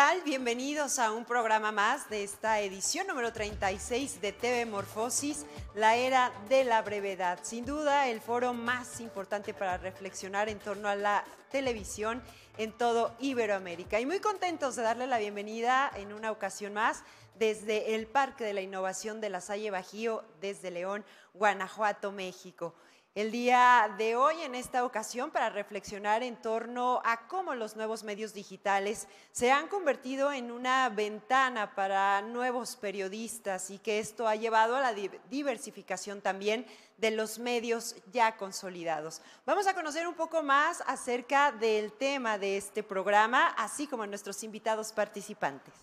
tal? Bienvenidos a un programa más de esta edición número 36 de TV Morfosis, la era de la brevedad. Sin duda, el foro más importante para reflexionar en torno a la televisión en todo Iberoamérica. Y muy contentos de darle la bienvenida en una ocasión más desde el Parque de la Innovación de la Salle Bajío, desde León, Guanajuato, México el día de hoy en esta ocasión para reflexionar en torno a cómo los nuevos medios digitales se han convertido en una ventana para nuevos periodistas y que esto ha llevado a la diversificación también de los medios ya consolidados. Vamos a conocer un poco más acerca del tema de este programa, así como nuestros invitados participantes.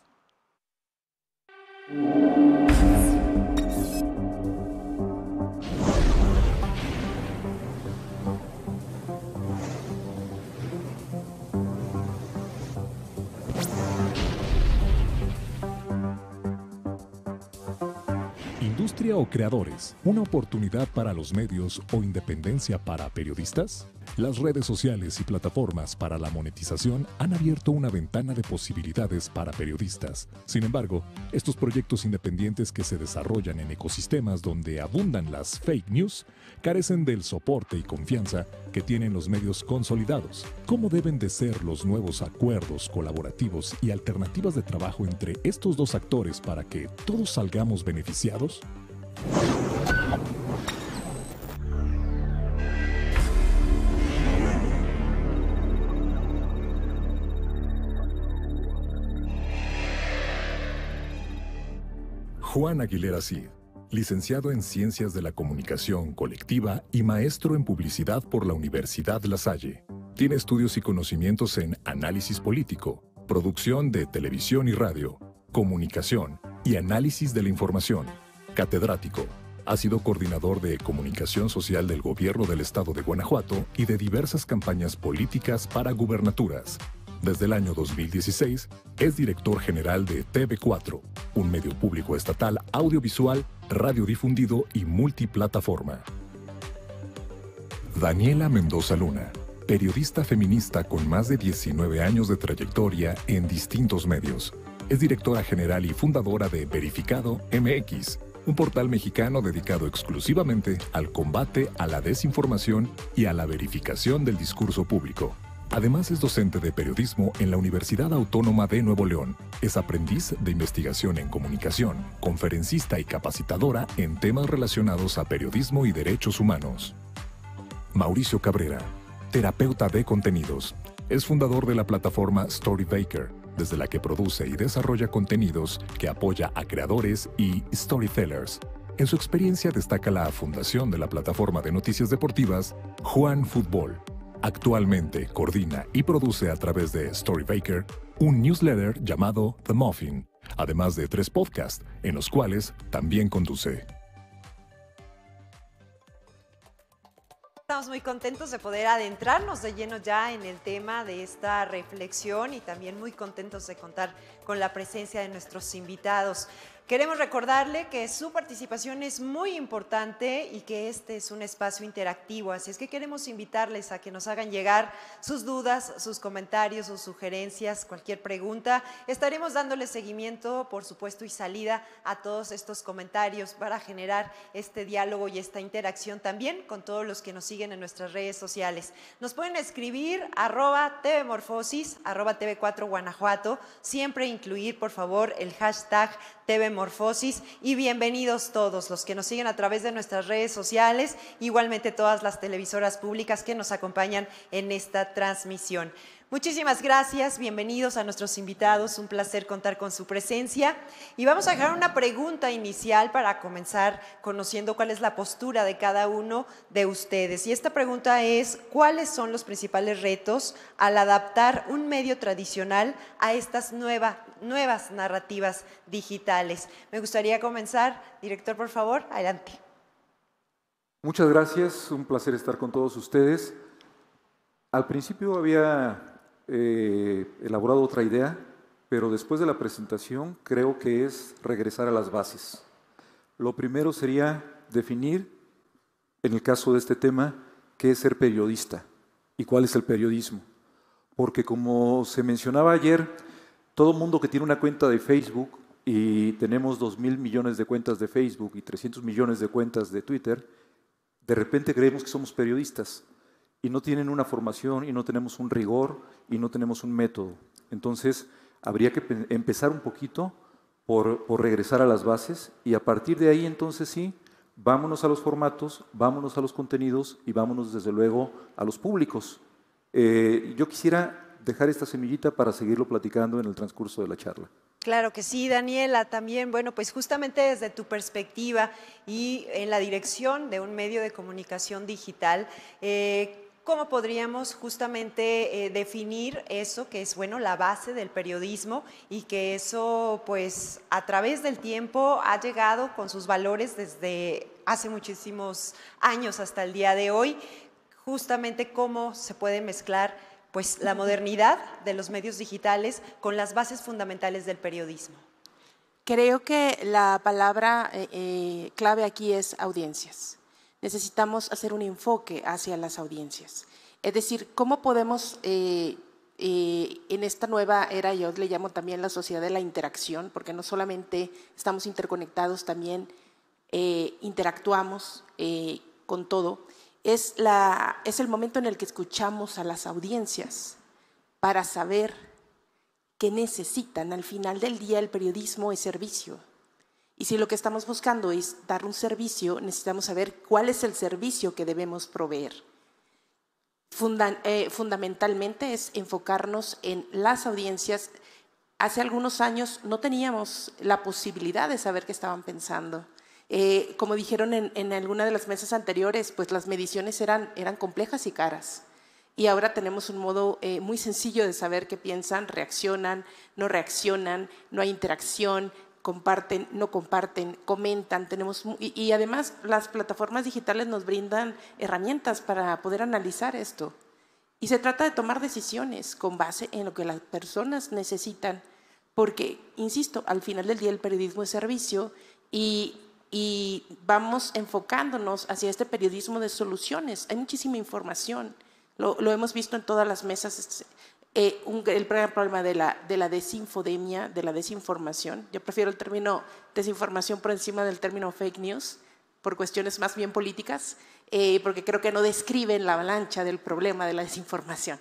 o creadores, una oportunidad para los medios o independencia para periodistas? Las redes sociales y plataformas para la monetización han abierto una ventana de posibilidades para periodistas. Sin embargo, estos proyectos independientes que se desarrollan en ecosistemas donde abundan las fake news carecen del soporte y confianza que tienen los medios consolidados. ¿Cómo deben de ser los nuevos acuerdos colaborativos y alternativas de trabajo entre estos dos actores para que todos salgamos beneficiados? Juan Aguilera Cid, licenciado en Ciencias de la Comunicación Colectiva y maestro en Publicidad por la Universidad La Salle. Tiene estudios y conocimientos en análisis político, producción de televisión y radio, comunicación y análisis de la información. Catedrático. Ha sido coordinador de comunicación social del gobierno del estado de Guanajuato y de diversas campañas políticas para gubernaturas. Desde el año 2016 es director general de TV4, un medio público estatal audiovisual, difundido y multiplataforma. Daniela Mendoza Luna, periodista feminista con más de 19 años de trayectoria en distintos medios. Es directora general y fundadora de Verificado MX, un portal mexicano dedicado exclusivamente al combate a la desinformación y a la verificación del discurso público. Además es docente de periodismo en la Universidad Autónoma de Nuevo León, es aprendiz de investigación en comunicación, conferencista y capacitadora en temas relacionados a periodismo y derechos humanos. Mauricio Cabrera, terapeuta de contenidos, es fundador de la plataforma Storybaker, desde la que produce y desarrolla contenidos que apoya a creadores y storytellers. En su experiencia destaca la fundación de la plataforma de noticias deportivas Juan Fútbol. Actualmente coordina y produce a través de Storybaker un newsletter llamado The Muffin, además de tres podcasts, en los cuales también conduce. Estamos muy contentos de poder adentrarnos de lleno ya en el tema de esta reflexión y también muy contentos de contar con la presencia de nuestros invitados. Queremos recordarle que su participación es muy importante y que este es un espacio interactivo, así es que queremos invitarles a que nos hagan llegar sus dudas, sus comentarios, sus sugerencias, cualquier pregunta. Estaremos dándole seguimiento, por supuesto, y salida a todos estos comentarios para generar este diálogo y esta interacción también con todos los que nos siguen en nuestras redes sociales. Nos pueden escribir arroba tvmorfosis, arroba tv4guanajuato, siempre incluir, por favor, el hashtag TV Morfosis y bienvenidos todos los que nos siguen a través de nuestras redes sociales, igualmente todas las televisoras públicas que nos acompañan en esta transmisión. Muchísimas gracias, bienvenidos a nuestros invitados, un placer contar con su presencia. Y vamos a dejar una pregunta inicial para comenzar conociendo cuál es la postura de cada uno de ustedes. Y esta pregunta es, ¿cuáles son los principales retos al adaptar un medio tradicional a estas nuevas narrativas digitales? Me gustaría comenzar, director, por favor, adelante. Muchas gracias, un placer estar con todos ustedes. Al principio había He eh, elaborado otra idea, pero después de la presentación creo que es regresar a las bases. Lo primero sería definir, en el caso de este tema, qué es ser periodista y cuál es el periodismo. Porque como se mencionaba ayer, todo mundo que tiene una cuenta de Facebook y tenemos dos mil millones de cuentas de Facebook y 300 millones de cuentas de Twitter, de repente creemos que somos periodistas y no tienen una formación y no tenemos un rigor y no tenemos un método. Entonces, habría que empezar un poquito por, regresar a las bases y a partir de ahí entonces sí, vámonos a los formatos, vámonos a los contenidos y vámonos desde luego a los públicos. Eh, yo quisiera dejar esta semillita para seguirlo platicando en el transcurso de la charla. Claro que sí, Daniela, también, bueno, pues justamente desde tu perspectiva y en la dirección de un medio de comunicación digital, eh, ¿Cómo podríamos justamente eh, definir eso que es, bueno, la base del periodismo y que eso, pues, a través del tiempo ha llegado con sus valores desde hace muchísimos años hasta el día de hoy? Justamente cómo se puede mezclar, pues, la modernidad de los medios digitales con las bases fundamentales del periodismo. Creo que la palabra eh, eh, clave aquí es audiencias necesitamos hacer un enfoque hacia las audiencias. Es decir, ¿cómo podemos eh, eh, en esta nueva era, yo le llamo también la sociedad de la interacción, porque no solamente estamos interconectados, también eh, interactuamos con todo, es, es el momento en el que escuchamos a las audiencias para saber qué necesitan. Al final del día el periodismo es servicio y si lo que estamos buscando es dar un servicio, necesitamos saber cuál es el servicio que debemos proveer. Eh, fundamentalmente es enfocarnos en las audiencias. Hace algunos años no teníamos la posibilidad de saber qué estaban pensando. Eh, como dijeron en, alguna de las mesas anteriores, pues las mediciones eran, eran complejas y caras. Y ahora tenemos un modo eh, muy sencillo de saber qué piensan, reaccionan, no reaccionan, no hay interacción, comparten, no comparten, comentan, tenemos y, además las plataformas digitales nos brindan herramientas para poder analizar esto. Y se trata de tomar decisiones con base en lo que las personas necesitan, porque, insisto, al final del día el periodismo es servicio y, vamos enfocándonos hacia este periodismo de soluciones. Hay muchísima información, lo, lo hemos visto en todas las mesas eh, el gran problema de la, de la desinfodemia, de la desinformación. Yo prefiero el término desinformación por encima del término fake news, por cuestiones más bien políticas, eh, porque creo que no describen la avalancha del problema de la desinformación.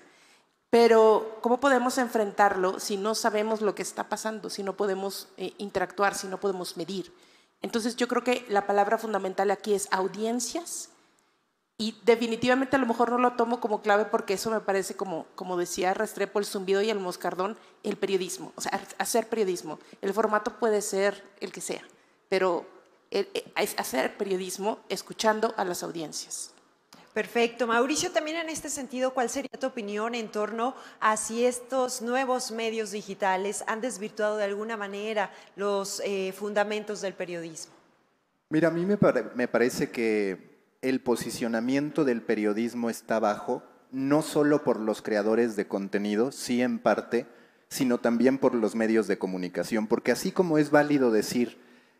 Pero ¿cómo podemos enfrentarlo si no sabemos lo que está pasando, si no podemos eh, interactuar, si no podemos medir? Entonces yo creo que la palabra fundamental aquí es audiencias y definitivamente a lo mejor no lo tomo como clave porque eso me parece, como, como decía Restrepo, el zumbido y el moscardón, el periodismo, o sea, hacer periodismo. El formato puede ser el que sea, pero eh, hacer periodismo escuchando a las audiencias. Perfecto. Mauricio, también en este sentido, ¿cuál sería tu opinión en torno a si estos nuevos medios digitales han desvirtuado de alguna manera los eh, fundamentos del periodismo? Mira, a mí me parece que el posicionamiento del periodismo está bajo, no solo por los creadores de contenido, sí en parte, sino también por los medios de comunicación. Porque así como es válido decir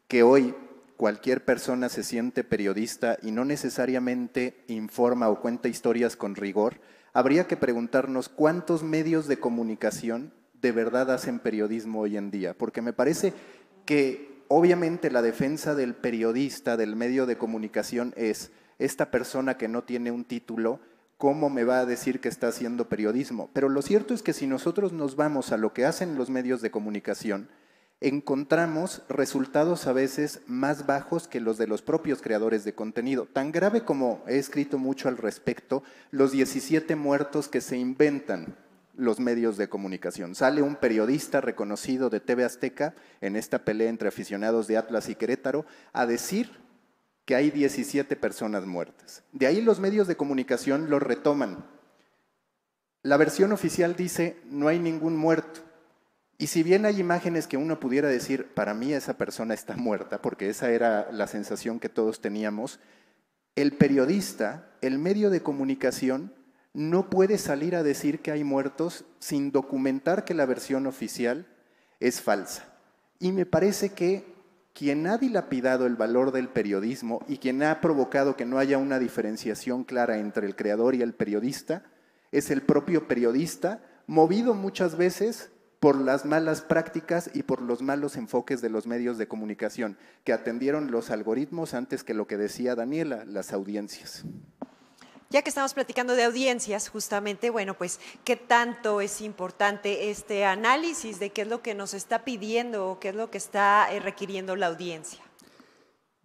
que hoy cualquier persona se siente periodista y no necesariamente informa o cuenta historias con rigor, habría que preguntarnos cuántos medios de comunicación de verdad hacen periodismo hoy en día. Porque me parece que obviamente la defensa del periodista, del medio de comunicación, es esta persona que no tiene un título, ¿cómo me va a decir que está haciendo periodismo? Pero lo cierto es que si nosotros nos vamos a lo que hacen los medios de comunicación, encontramos resultados a veces más bajos que los de los propios creadores de contenido. Tan grave como he escrito mucho al respecto, los 17 muertos que se inventan los medios de comunicación. Sale un periodista reconocido de TV Azteca en esta pelea entre aficionados de Atlas y Querétaro a decir que hay 17 personas muertas. De ahí los medios de comunicación lo retoman. La versión oficial dice, no hay ningún muerto. Y si bien hay imágenes que uno pudiera decir, para mí esa persona está muerta, porque esa era la sensación que todos teníamos, el periodista, el medio de comunicación, no puede salir a decir que hay muertos sin documentar que la versión oficial es falsa. Y me parece que quien ha dilapidado el valor del periodismo y quien ha provocado que no haya una diferenciación clara entre el creador y el periodista es el propio periodista, movido muchas veces por las malas prácticas y por los malos enfoques de los medios de comunicación, que atendieron los algoritmos antes que lo que decía Daniela, las audiencias. Ya que estamos platicando de audiencias, justamente, bueno, pues, ¿qué tanto es importante este análisis de qué es lo que nos está pidiendo o qué es lo que está eh, requiriendo la audiencia?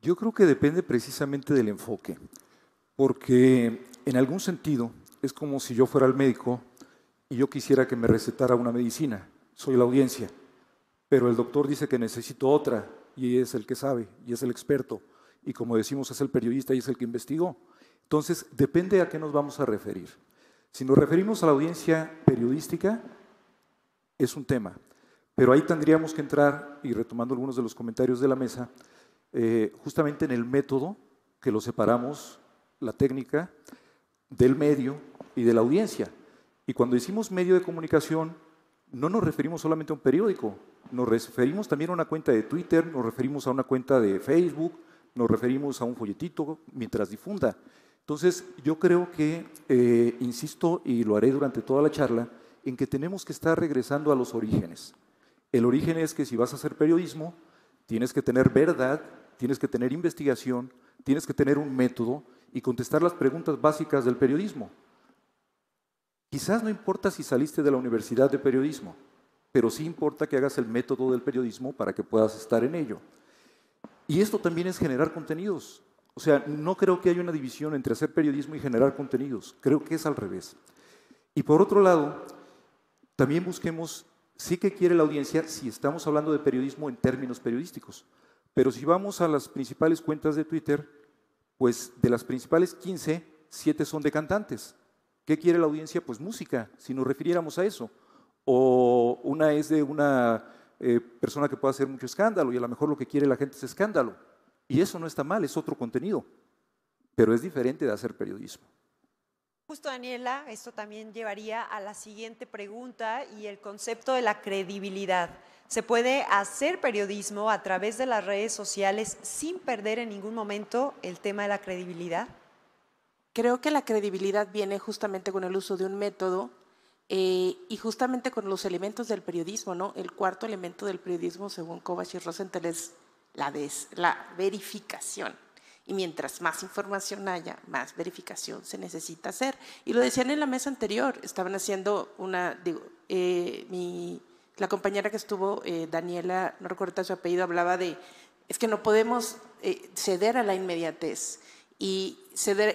Yo creo que depende precisamente del enfoque, porque en algún sentido es como si yo fuera el médico y yo quisiera que me recetara una medicina, soy la audiencia, pero el doctor dice que necesito otra y es el que sabe y es el experto y como decimos es el periodista y es el que investigó. Entonces, depende a qué nos vamos a referir. Si nos referimos a la audiencia periodística, es un tema. Pero ahí tendríamos que entrar, y retomando algunos de los comentarios de la mesa, eh, justamente en el método que lo separamos, la técnica, del medio y de la audiencia. Y cuando decimos medio de comunicación, no nos referimos solamente a un periódico, nos referimos también a una cuenta de Twitter, nos referimos a una cuenta de Facebook, nos referimos a un folletito mientras difunda. Entonces, yo creo que, eh, insisto, y lo haré durante toda la charla, en que tenemos que estar regresando a los orígenes. El origen es que si vas a hacer periodismo, tienes que tener verdad, tienes que tener investigación, tienes que tener un método y contestar las preguntas básicas del periodismo. Quizás no importa si saliste de la universidad de periodismo, pero sí importa que hagas el método del periodismo para que puedas estar en ello. Y esto también es generar contenidos. O sea, no creo que haya una división entre hacer periodismo y generar contenidos. Creo que es al revés. Y por otro lado, también busquemos, sí que quiere la audiencia, si estamos hablando de periodismo en términos periodísticos, pero si vamos a las principales cuentas de Twitter, pues de las principales 15, 7 son de cantantes. ¿Qué quiere la audiencia? Pues música, si nos refiriéramos a eso. O una es de una eh, persona que puede hacer mucho escándalo y a lo mejor lo que quiere la gente es escándalo. Y eso no está mal, es otro contenido, pero es diferente de hacer periodismo. Justo, Daniela, esto también llevaría a la siguiente pregunta y el concepto de la credibilidad. ¿Se puede hacer periodismo a través de las redes sociales sin perder en ningún momento el tema de la credibilidad? Creo que la credibilidad viene justamente con el uso de un método eh, y justamente con los elementos del periodismo, ¿no? El cuarto elemento del periodismo, según Kovács y Rosenthal, es la, verificación. Y mientras más información haya, más verificación se necesita hacer. Y lo decían en la mesa anterior, estaban haciendo una, digo, eh, la compañera que estuvo, eh, Daniela, no recuerdo su apellido, hablaba de, es que no podemos eh, ceder a la inmediatez. y ceder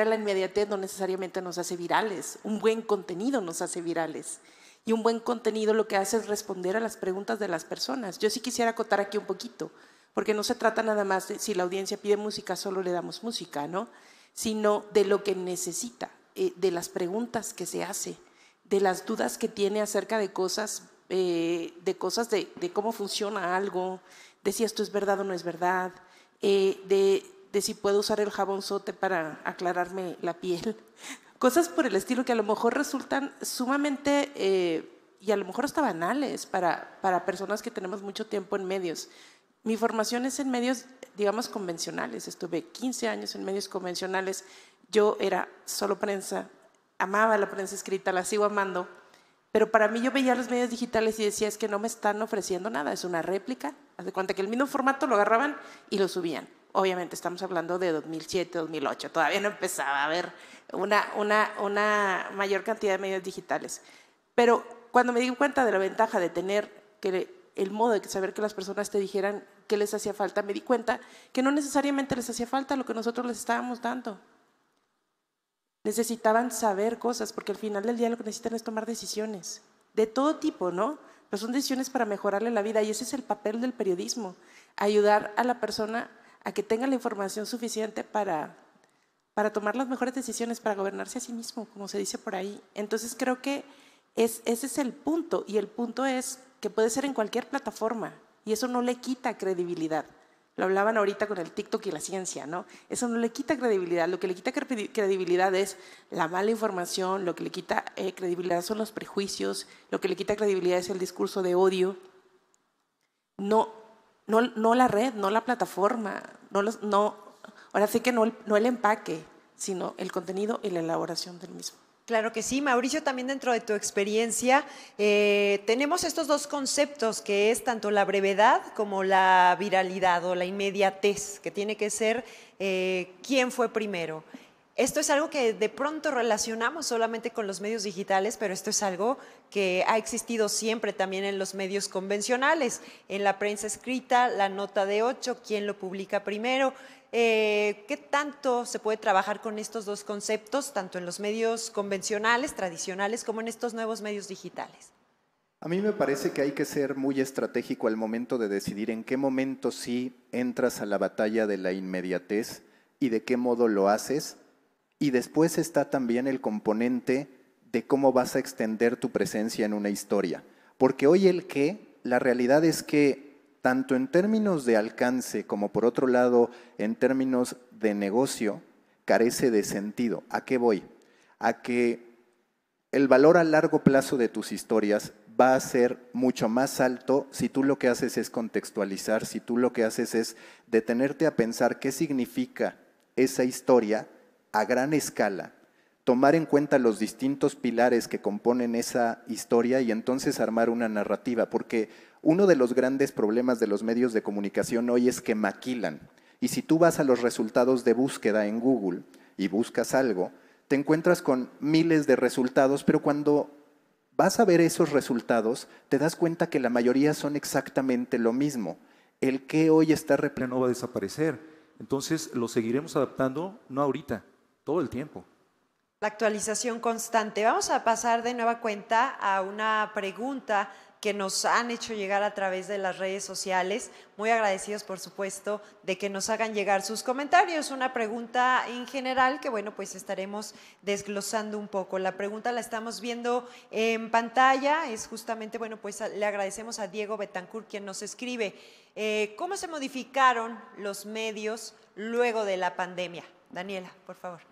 a la inmediatez no necesariamente nos hace virales, un buen contenido nos hace virales. Y un buen contenido lo que hace es responder a las preguntas de las personas. Yo sí quisiera acotar aquí un poquito, porque no se trata nada más de si la audiencia pide música, solo le damos música, ¿no? Sino de lo que necesita, eh, de las preguntas que se hace, de las dudas que tiene acerca de cosas, eh, de cosas de, cómo funciona algo, de si esto es verdad o no es verdad, eh, de de si puedo usar el jabonzote para aclararme la piel, cosas por el estilo que a lo mejor resultan sumamente eh, y a lo mejor hasta banales para, para personas que tenemos mucho tiempo en medios. Mi formación es en medios, digamos, convencionales. Estuve 15 años en medios convencionales. Yo era solo prensa, amaba la prensa escrita, la sigo amando. Pero para mí yo veía los medios digitales y decía, es que no me están ofreciendo nada, es una réplica. Haz de cuenta que el mismo formato lo agarraban y lo subían. Obviamente estamos hablando de 2007, 2008, todavía no empezaba a haber una, mayor cantidad de medios digitales. Pero cuando me di cuenta de la ventaja de tener el modo de saber que las personas te dijeran qué les hacía falta, me di cuenta que no necesariamente les hacía falta lo que nosotros les estábamos dando. Necesitaban saber cosas, porque al final del día lo que necesitan es tomar decisiones, de todo tipo, ¿no? Pero son decisiones para mejorarle la vida y ese es el papel del periodismo, ayudar a la persona a que tenga la información suficiente para, para tomar las mejores decisiones, para gobernarse a sí mismo, como se dice por ahí. Entonces creo que ese es el punto y el punto es que puede ser en cualquier plataforma y eso no le quita credibilidad. Lo hablaban ahorita con el TikTok y la ciencia, ¿no? Eso no le quita credibilidad. Lo que le quita credibilidad es la mala información, lo que le quita eh, credibilidad son los prejuicios, lo que le quita credibilidad es el discurso de odio. No, no, la red, no la plataforma, no, los, no ahora sí que no el, no el empaque, sino el contenido y la elaboración del mismo. Claro que sí, Mauricio, también dentro de tu experiencia eh, tenemos estos dos conceptos que es tanto la brevedad como la viralidad o la inmediatez, que tiene que ser eh, quién fue primero. Esto es algo que de pronto relacionamos solamente con los medios digitales, pero esto es algo que ha existido siempre también en los medios convencionales, en la prensa escrita, la nota de ocho, quién lo publica primero. Eh, ¿Qué tanto se puede trabajar con estos dos conceptos, tanto en los medios convencionales, tradicionales, como en estos nuevos medios digitales? A mí me parece que hay que ser muy estratégico al momento de decidir en qué momento sí entras a la batalla de la inmediatez y de qué modo lo haces y después está también el componente de cómo vas a extender tu presencia en una historia. Porque hoy el qué, la realidad es que tanto en términos de alcance como por otro lado en términos de negocio, carece de sentido. ¿A qué voy? A que el valor a largo plazo de tus historias va a ser mucho más alto si tú lo que haces es contextualizar, si tú lo que haces es detenerte a pensar qué significa esa historia a gran escala, tomar en cuenta los distintos pilares que componen esa historia y entonces armar una narrativa, porque uno de los grandes problemas de los medios de comunicación hoy es que maquilan. Y si tú vas a los resultados de búsqueda en Google y buscas algo, te encuentras con miles de resultados, pero cuando vas a ver esos resultados, te das cuenta que la mayoría son exactamente lo mismo. El que hoy está repleto no va a desaparecer. Entonces lo seguiremos adaptando, no ahorita, todo el tiempo. La actualización constante. Vamos a pasar de nueva cuenta a una pregunta que nos han hecho llegar a través de las redes sociales. Muy agradecidos, por supuesto, de que nos hagan llegar sus comentarios. Una pregunta en general que, bueno, pues estaremos desglosando un poco. La pregunta la estamos viendo en pantalla. Es justamente, bueno, pues le agradecemos a Diego Betancourt quien nos escribe. Eh, ¿Cómo se modificaron los medios luego de la pandemia? Daniela, por favor.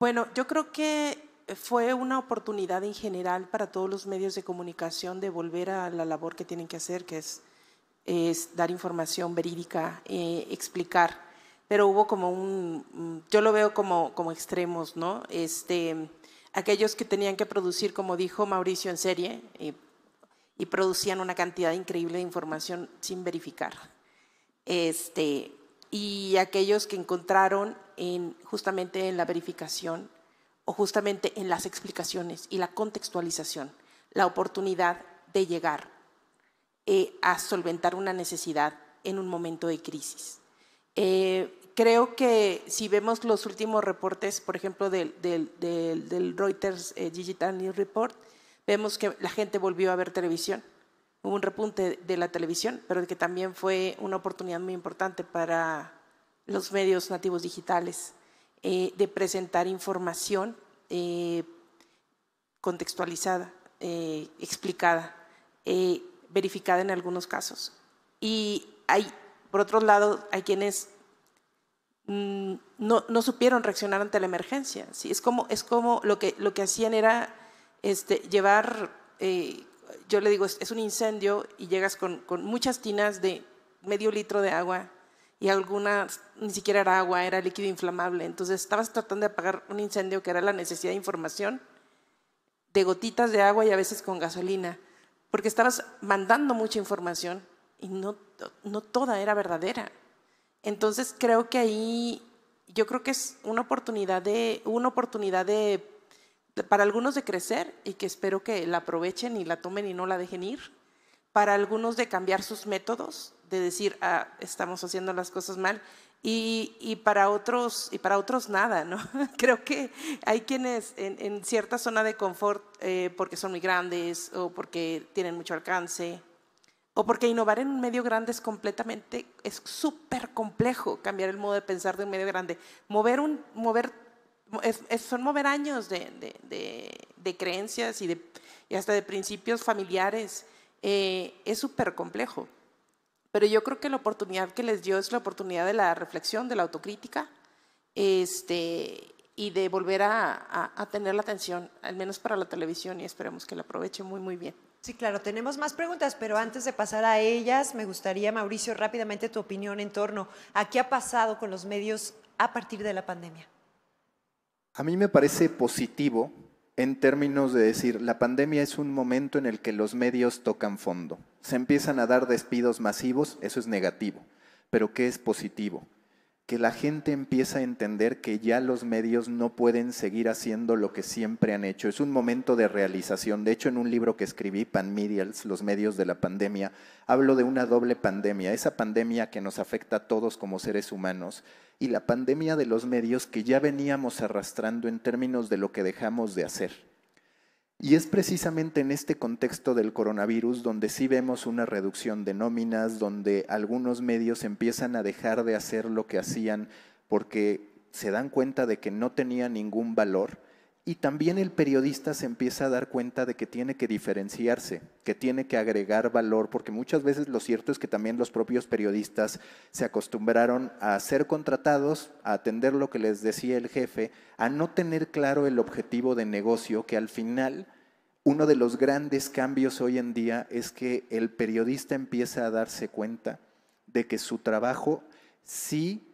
Bueno, yo creo que fue una oportunidad en general para todos los medios de comunicación de volver a la labor que tienen que hacer, que es, dar información verídica, eh, explicar. Pero hubo como un, mm, yo lo veo como, como extremos, ¿no? Este, aquellos que tenían que producir, como dijo Mauricio, en serie, y, eh, y producían una cantidad increíble de información sin verificar. Este, y aquellos que encontraron justamente en la verificación o justamente en las explicaciones y la contextualización la oportunidad de llegar eh, a solventar una necesidad en un momento de crisis. Eh, creo que si vemos los últimos reportes, por ejemplo, del, Reuters eh, Digital News Report, vemos que la gente volvió a ver televisión hubo un repunte de la televisión, pero que también fue una oportunidad muy importante para los medios nativos digitales eh, de presentar información eh, contextualizada, eh, explicada, verificada en algunos casos. Y hay, por otro lado, hay quienes mm, no, supieron reaccionar ante la emergencia. ¿sí? Es como, es como lo, que, lo que hacían era este, llevar yo le digo, es, un incendio y llegas con, muchas tinas de medio litro de agua y algunas ni siquiera era agua, era líquido inflamable. Entonces estabas tratando de apagar un incendio que era la necesidad de información, de gotitas de agua y a veces con gasolina, porque estabas mandando mucha información y no, no toda era verdadera. Entonces creo que ahí, yo creo que es una oportunidad de, una oportunidad de para algunos de crecer y que espero que la aprovechen y la tomen y no la dejen ir, para algunos de cambiar sus métodos, de decir, ah, estamos haciendo las cosas mal, y, para otros y para otros nada, ¿no? Creo que hay quienes en, cierta zona de confort eh, porque son muy grandes o porque tienen mucho alcance o porque innovar en un medio grande es completamente es súper complejo cambiar el modo de pensar de un medio grande, mover un mover son mover años de, creencias y, hasta de principios familiares. Eh, es súper complejo. Pero yo creo que la oportunidad que les dio es la oportunidad de la reflexión, de la autocrítica este, y de volver a tener la atención, al menos para la televisión, y esperemos que la aproveche muy, muy bien. Sí, claro, tenemos más preguntas, pero antes de pasar a ellas, me gustaría, Mauricio, rápidamente tu opinión en torno a qué ha pasado con los medios a partir de la pandemia. A mí me parece positivo en términos de decir, la pandemia es un momento en el que los medios tocan fondo. Se empiezan a dar despidos masivos, eso es negativo, pero ¿qué es positivo? que la gente empieza a entender que ya los medios no pueden seguir haciendo lo que siempre han hecho. Es un momento de realización. De hecho, en un libro que escribí, Pan Medials, los medios de la pandemia, hablo de una doble pandemia, esa pandemia que nos afecta a todos como seres humanos y la pandemia de los medios que ya veníamos arrastrando en términos de lo que dejamos de hacer. Y es precisamente en este contexto del coronavirus donde sí vemos una reducción de nóminas, donde algunos medios empiezan a dejar de hacer lo que hacían porque se dan cuenta de que no tenía ningún valor y también el periodista se empieza a dar cuenta de que tiene que diferenciarse, que tiene que agregar valor, porque muchas veces lo cierto es que también los propios periodistas se acostumbraron a ser contratados, a atender lo que les decía el jefe, a no tener claro el objetivo de negocio, que al final uno de los grandes cambios hoy en día es que el periodista empieza a darse cuenta de que su trabajo sí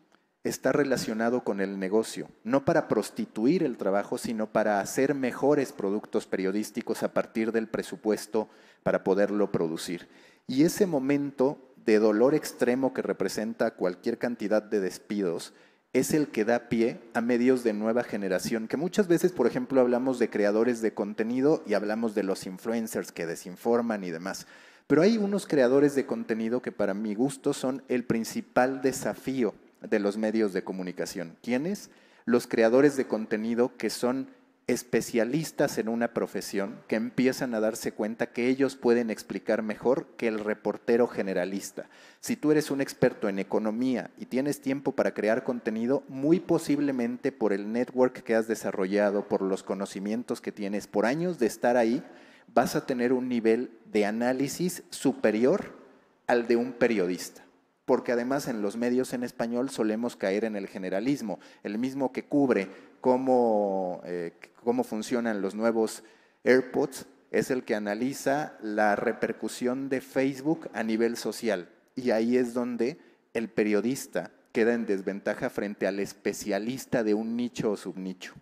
está relacionado con el negocio, no para prostituir el trabajo, sino para hacer mejores productos periodísticos a partir del presupuesto para poderlo producir. Y ese momento de dolor extremo que representa cualquier cantidad de despidos es el que da pie a medios de nueva generación, que muchas veces, por ejemplo, hablamos de creadores de contenido y hablamos de los influencers que desinforman y demás. Pero hay unos creadores de contenido que para mi gusto son el principal desafío de los medios de comunicación. ¿Quiénes? Los creadores de contenido que son especialistas en una profesión, que empiezan a darse cuenta que ellos pueden explicar mejor que el reportero generalista. Si tú eres un experto en economía y tienes tiempo para crear contenido, muy posiblemente por el network que has desarrollado, por los conocimientos que tienes, por años de estar ahí, vas a tener un nivel de análisis superior al de un periodista porque además en los medios en español solemos caer en el generalismo, el mismo que cubre cómo, eh, cómo funcionan los nuevos AirPods, es el que analiza la repercusión de Facebook a nivel social. Y ahí es donde el periodista queda en desventaja frente al especialista de un nicho o subnicho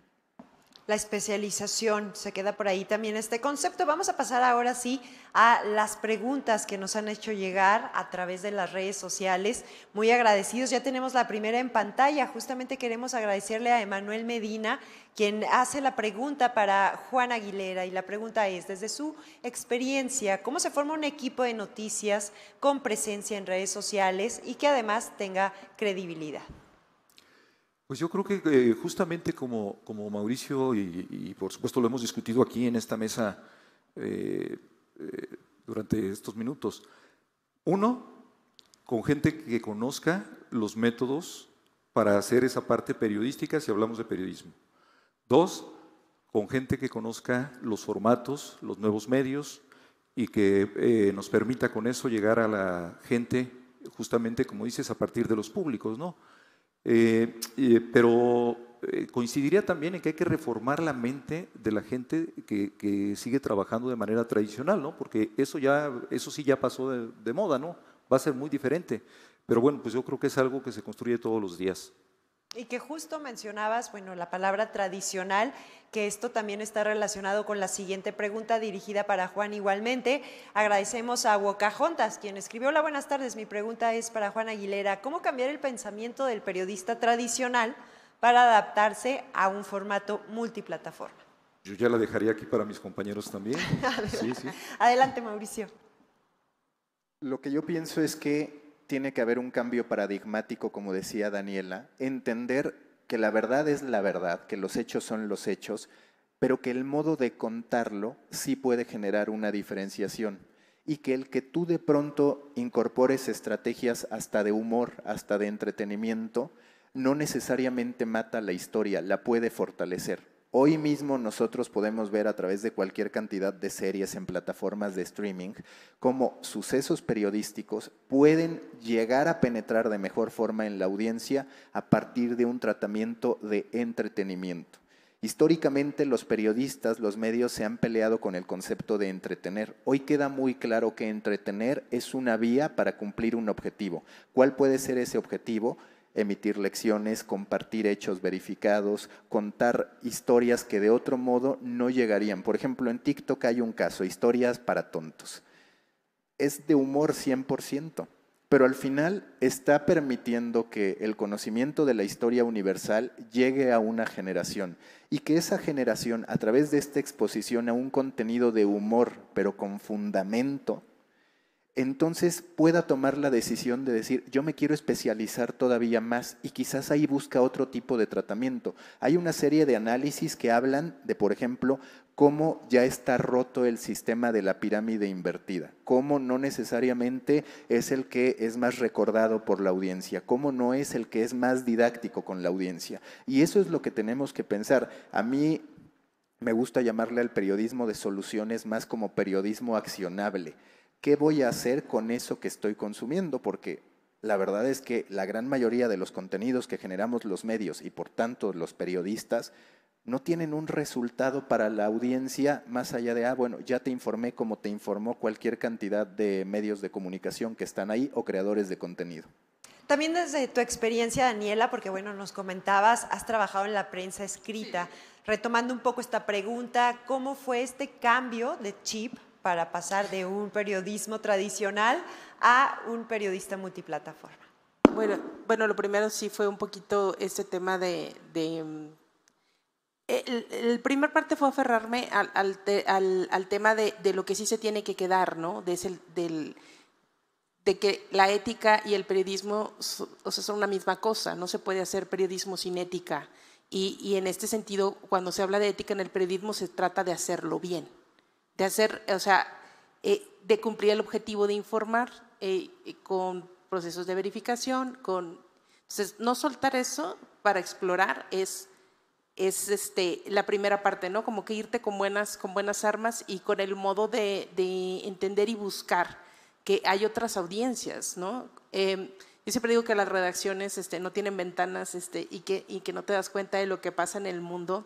la especialización, se queda por ahí también este concepto. Vamos a pasar ahora sí a las preguntas que nos han hecho llegar a través de las redes sociales. Muy agradecidos, ya tenemos la primera en pantalla. Justamente queremos agradecerle a Emanuel Medina, quien hace la pregunta para Juan Aguilera. Y la pregunta es, desde su experiencia, ¿cómo se forma un equipo de noticias con presencia en redes sociales y que además tenga credibilidad? Pues yo creo que eh, justamente como, Mauricio y, por supuesto lo hemos discutido aquí en esta mesa eh, eh, durante estos minutos, uno, con gente que conozca los métodos para hacer esa parte periodística si hablamos de periodismo. Dos, con gente que conozca los formatos, los nuevos medios y que nos permita con eso llegar a la gente justamente, como dices, a partir de los públicos, ¿no? Eh, eh, pero eh, coincidiría también en que hay que reformar la mente de la gente que, sigue trabajando de manera tradicional, ¿no? Porque eso ya, eso sí ya pasó de, de moda, ¿no? Va a ser muy diferente. Pero bueno, pues yo creo que es algo que se construye todos los días. Y que justo mencionabas, bueno, la palabra tradicional, que esto también está relacionado con la siguiente pregunta dirigida para Juan igualmente. Agradecemos a Jontas, quien escribió, hola, buenas tardes, mi pregunta es para Juan Aguilera, ¿cómo cambiar el pensamiento del periodista tradicional para adaptarse a un formato multiplataforma? Yo ya la dejaría aquí para mis compañeros también. Adelante, Mauricio. Lo que yo pienso es que tiene que haber un cambio paradigmático, como decía Daniela, entender que la verdad es la verdad, que los hechos son los hechos, pero que el modo de contarlo sí puede generar una diferenciación y que el que tú de pronto incorpores estrategias hasta de humor, hasta de entretenimiento, no necesariamente mata la historia, la puede fortalecer. Hoy mismo nosotros podemos ver a través de cualquier cantidad de series en plataformas de streaming cómo sucesos periodísticos pueden llegar a penetrar de mejor forma en la audiencia a partir de un tratamiento de entretenimiento. Históricamente los periodistas, los medios se han peleado con el concepto de entretener. Hoy queda muy claro que entretener es una vía para cumplir un objetivo. ¿Cuál puede ser ese objetivo? emitir lecciones, compartir hechos verificados, contar historias que de otro modo no llegarían. Por ejemplo, en TikTok hay un caso, historias para tontos. Es de humor 100%, pero al final está permitiendo que el conocimiento de la historia universal llegue a una generación y que esa generación, a través de esta exposición a un contenido de humor, pero con fundamento, entonces pueda tomar la decisión de decir, yo me quiero especializar todavía más y quizás ahí busca otro tipo de tratamiento. Hay una serie de análisis que hablan de, por ejemplo, cómo ya está roto el sistema de la pirámide invertida, cómo no necesariamente es el que es más recordado por la audiencia, cómo no es el que es más didáctico con la audiencia. Y eso es lo que tenemos que pensar. A mí me gusta llamarle al periodismo de soluciones más como periodismo accionable qué voy a hacer con eso que estoy consumiendo, porque la verdad es que la gran mayoría de los contenidos que generamos los medios y por tanto los periodistas no tienen un resultado para la audiencia más allá de, ah, bueno, ya te informé como te informó cualquier cantidad de medios de comunicación que están ahí o creadores de contenido. También desde tu experiencia, Daniela, porque bueno, nos comentabas, has trabajado en la prensa escrita. Retomando un poco esta pregunta, ¿cómo fue este cambio de chip para pasar de un periodismo tradicional a un periodista multiplataforma? Bueno, bueno lo primero sí fue un poquito este tema de... de eh, el, primer parte fue aferrarme al, tema de, lo que sí se tiene que quedar, De que la ética y el periodismo o sea, son una misma cosa, no se puede hacer periodismo sin ética. y, en este sentido, cuando se habla de ética en el periodismo, se trata de hacerlo bien de hacer, o sea, eh, de cumplir el objetivo de informar eh, con procesos de verificación, con entonces no soltar eso para explorar es es este la primera parte, ¿no? Como que irte con buenas con buenas armas y con el modo de, entender y buscar que hay otras audiencias, ¿no? Em, yo siempre digo que las redacciones este, no tienen ventanas este, y, que, y que no te das cuenta de lo que pasa en el mundo.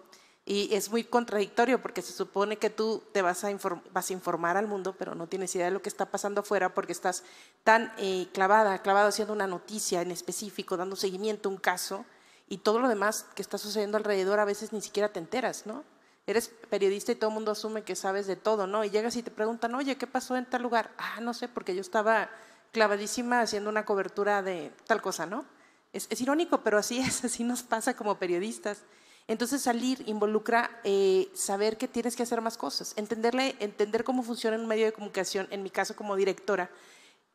Y es muy contradictorio porque se supone que tú te vas a, informar al mundo, pero no tienes idea de lo que está pasando afuera porque estás tan eh, clavada, clavado haciendo una noticia en específico, dando seguimiento a un caso y todo lo demás que está sucediendo alrededor a veces ni siquiera te enteras, ¿no? Eres periodista y todo el mundo asume que sabes de todo, ¿no? Y llegas y te preguntan, oye, ¿qué pasó en tal lugar? Ah, no sé, porque yo estaba clavadísima haciendo una cobertura de tal cosa, ¿no? es irónico, pero así es, así nos pasa como periodistas. Entonces salir involucra eh, saber que tienes que hacer más cosas, entenderle, entender cómo funciona un medio de comunicación, en mi caso como directora,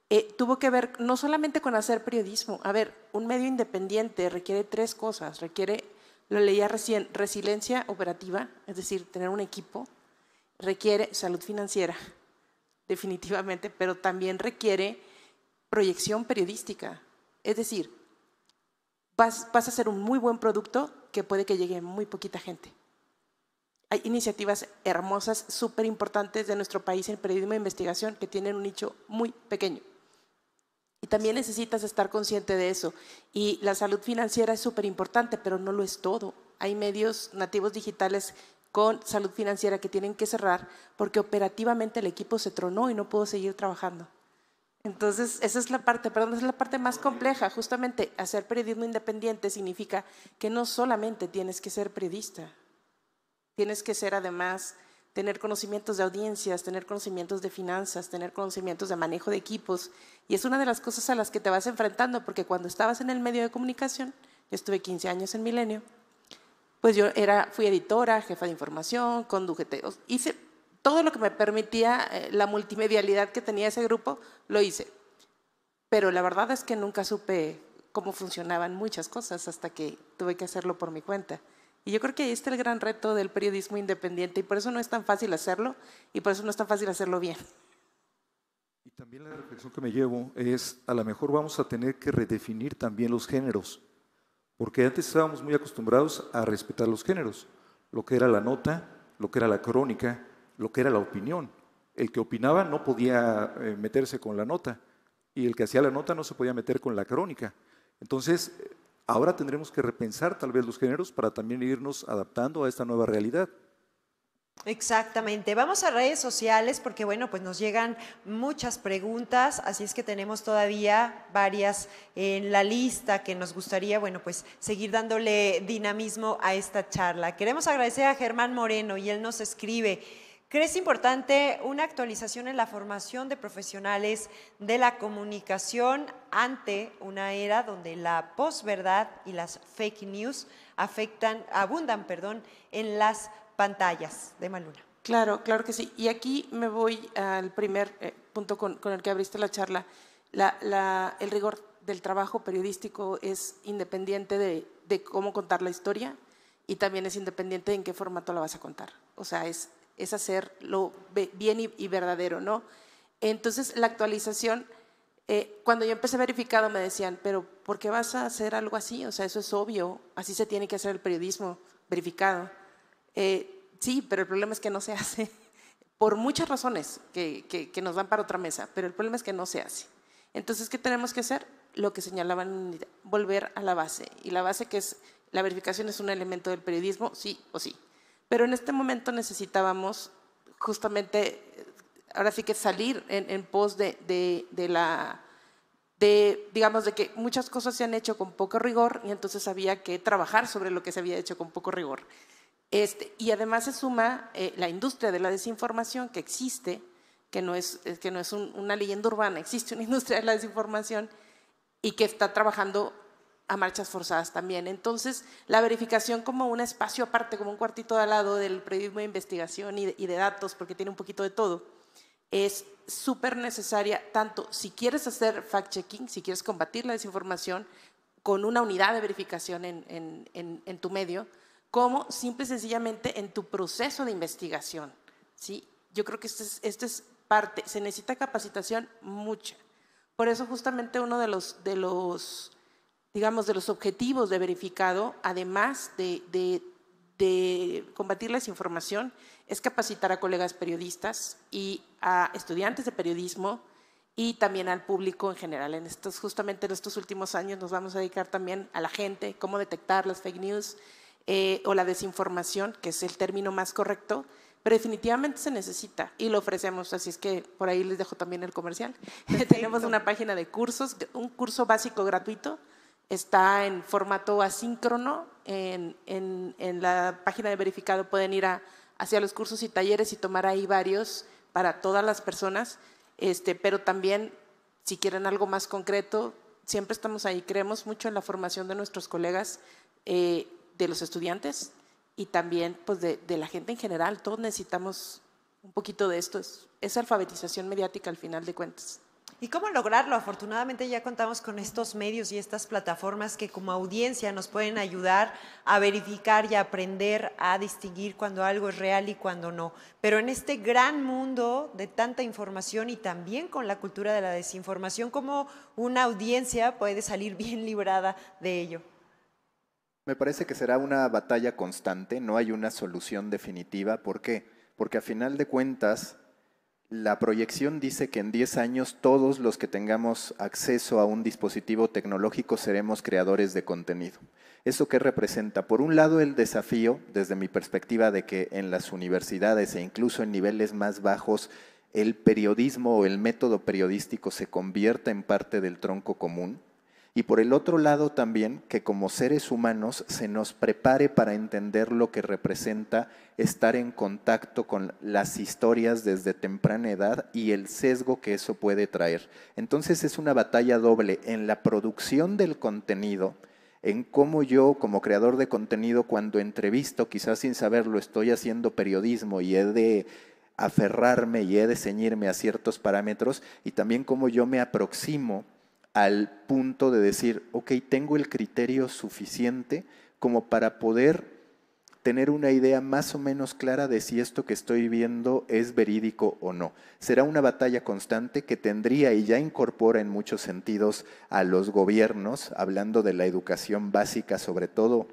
eh, tuvo que ver no solamente con hacer periodismo, a ver, un medio independiente requiere tres cosas, requiere, lo leía recién, resiliencia operativa, es decir, tener un equipo, requiere salud financiera, definitivamente, pero también requiere proyección periodística, es decir, vas, vas a ser un muy buen producto que puede que llegue muy poquita gente. Hay iniciativas hermosas, súper importantes de nuestro país en periodismo de investigación que tienen un nicho muy pequeño. Y también necesitas estar consciente de eso. Y la salud financiera es súper importante, pero no lo es todo. Hay medios nativos digitales con salud financiera que tienen que cerrar porque operativamente el equipo se tronó y no pudo seguir trabajando. Entonces, esa es la parte, perdón, es la parte más compleja. Justamente, hacer periodismo independiente significa que no solamente tienes que ser periodista, tienes que ser además tener conocimientos de audiencias, tener conocimientos de finanzas, tener conocimientos de manejo de equipos. Y es una de las cosas a las que te vas enfrentando, porque cuando estabas en el medio de comunicación, yo estuve 15 años en Milenio, pues yo fui editora, jefa de información, conduje, hice todo lo que me permitía eh, la multimedialidad que tenía ese grupo, lo hice. Pero la verdad es que nunca supe cómo funcionaban muchas cosas hasta que tuve que hacerlo por mi cuenta. Y yo creo que ahí está el gran reto del periodismo independiente y por eso no es tan fácil hacerlo y por eso no es tan fácil hacerlo bien. Y también la reflexión que me llevo es, a lo mejor vamos a tener que redefinir también los géneros, porque antes estábamos muy acostumbrados a respetar los géneros, lo que era la nota, lo que era la crónica, lo que era la opinión. El que opinaba no podía eh, meterse con la nota y el que hacía la nota no se podía meter con la crónica. Entonces, ahora tendremos que repensar tal vez los géneros para también irnos adaptando a esta nueva realidad. Exactamente. Vamos a redes sociales porque, bueno, pues nos llegan muchas preguntas, así es que tenemos todavía varias en la lista que nos gustaría, bueno, pues seguir dándole dinamismo a esta charla. Queremos agradecer a Germán Moreno y él nos escribe. ¿Crees importante una actualización en la formación de profesionales de la comunicación ante una era donde la posverdad y las fake news afectan, abundan perdón, en las pantallas de Maluna? Claro, claro que sí. Y aquí me voy al primer eh, punto con, el que abriste la charla. el rigor del trabajo periodístico es independiente de, de cómo contar la historia y también es independiente de en qué formato la vas a contar. O sea, es es hacer lo bien y, verdadero, ¿no? Entonces la actualización, eh, cuando yo empecé verificado me decían, pero ¿por qué vas a hacer algo así? O sea, eso es obvio, así se tiene que hacer el periodismo verificado. Eh, sí, pero el problema es que no se hace, por muchas razones que nos dan para otra mesa, pero el problema es que no se hace. Entonces, ¿qué tenemos que hacer? Lo que señalaban, volver a la base. Y la base que es, la verificación es un elemento del periodismo, sí o sí. Pero en este momento necesitábamos justamente, eh, ahora sí que salir en, pos de, la de, digamos, de que muchas cosas se han hecho con poco rigor y entonces había que trabajar sobre lo que se había hecho con poco rigor. Este, y además se suma eh, la industria de la desinformación que existe, que no es, eh, una leyenda urbana, existe una industria de la desinformación y que está trabajando a marchas forzadas también. Entonces, la verificación como un espacio aparte, como un cuartito de al lado del periodismo de investigación y de, datos, porque tiene un poquito de todo, es súper necesaria, tanto si quieres hacer fact-checking, si quieres combatir la desinformación, con una unidad de verificación en, tu medio, como simple y sencillamente en tu proceso de investigación. ¿sí? Yo creo que esto es, este es parte, se necesita capacitación mucha. Por eso justamente uno de los, de los digamos, de los objetivos de verificado, además de, combatir la desinformación, es capacitar a colegas periodistas y a estudiantes de periodismo y también al público en general. En estos, justamente en estos últimos años nos vamos a dedicar también a la gente, cómo detectar las fake news eh, o la desinformación, que es el término más correcto, pero definitivamente se necesita y lo ofrecemos, así es que por ahí les dejo también el comercial. Tenemos una página de cursos, un curso básico gratuito está en formato asíncrono. En, la página de verificado pueden ir hacia los cursos y talleres y tomar ahí varios para todas las personas. Este, pero también, si quieren algo más concreto, siempre estamos ahí. Creemos mucho en la formación de nuestros colegas, eh, de los estudiantes y también pues, de, la gente en general. Todos necesitamos un poquito de esto. es alfabetización mediática al final de cuentas. ¿Y cómo lograrlo? Afortunadamente ya contamos con estos medios y estas plataformas que como audiencia nos pueden ayudar a verificar y aprender a distinguir cuando algo es real y cuando no. Pero en este gran mundo de tanta información y también con la cultura de la desinformación, ¿cómo una audiencia puede salir bien librada de ello? Me parece que será una batalla constante, no hay una solución definitiva. ¿Por qué? Porque a final de cuentas la proyección dice que en 10 años todos los que tengamos acceso a un dispositivo tecnológico seremos creadores de contenido. ¿Eso qué representa? Por un lado, el desafío, desde mi perspectiva, de que en las universidades e incluso en niveles más bajos, el periodismo o el método periodístico se convierta en parte del tronco común y por el otro lado también que como seres humanos se nos prepare para entender lo que representa estar en contacto con las historias desde temprana edad y el sesgo que eso puede traer. Entonces es una batalla doble en la producción del contenido, en cómo yo como creador de contenido cuando entrevisto, quizás sin saberlo, estoy haciendo periodismo y he de aferrarme y he de ceñirme a ciertos parámetros y también cómo yo me aproximo al punto de decir, ok, tengo el criterio suficiente como para poder tener una idea más o menos clara de si esto que estoy viendo es verídico o no. Será una batalla constante que tendría y ya incorpora en muchos sentidos a los gobiernos, hablando de la educación básica sobre todo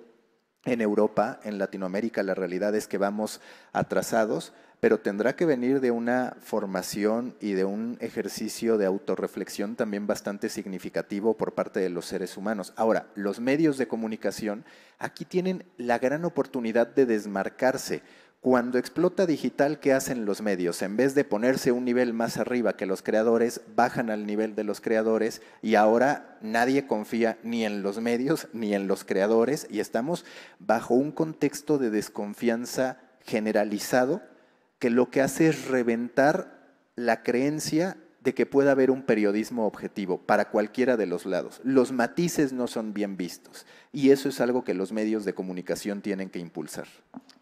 en Europa, en Latinoamérica la realidad es que vamos atrasados, pero tendrá que venir de una formación y de un ejercicio de autorreflexión también bastante significativo por parte de los seres humanos. Ahora, los medios de comunicación aquí tienen la gran oportunidad de desmarcarse. Cuando explota digital, ¿qué hacen los medios? En vez de ponerse un nivel más arriba que los creadores, bajan al nivel de los creadores y ahora nadie confía ni en los medios ni en los creadores y estamos bajo un contexto de desconfianza generalizado que lo que hace es reventar la creencia de que pueda haber un periodismo objetivo para cualquiera de los lados. Los matices no son bien vistos y eso es algo que los medios de comunicación tienen que impulsar.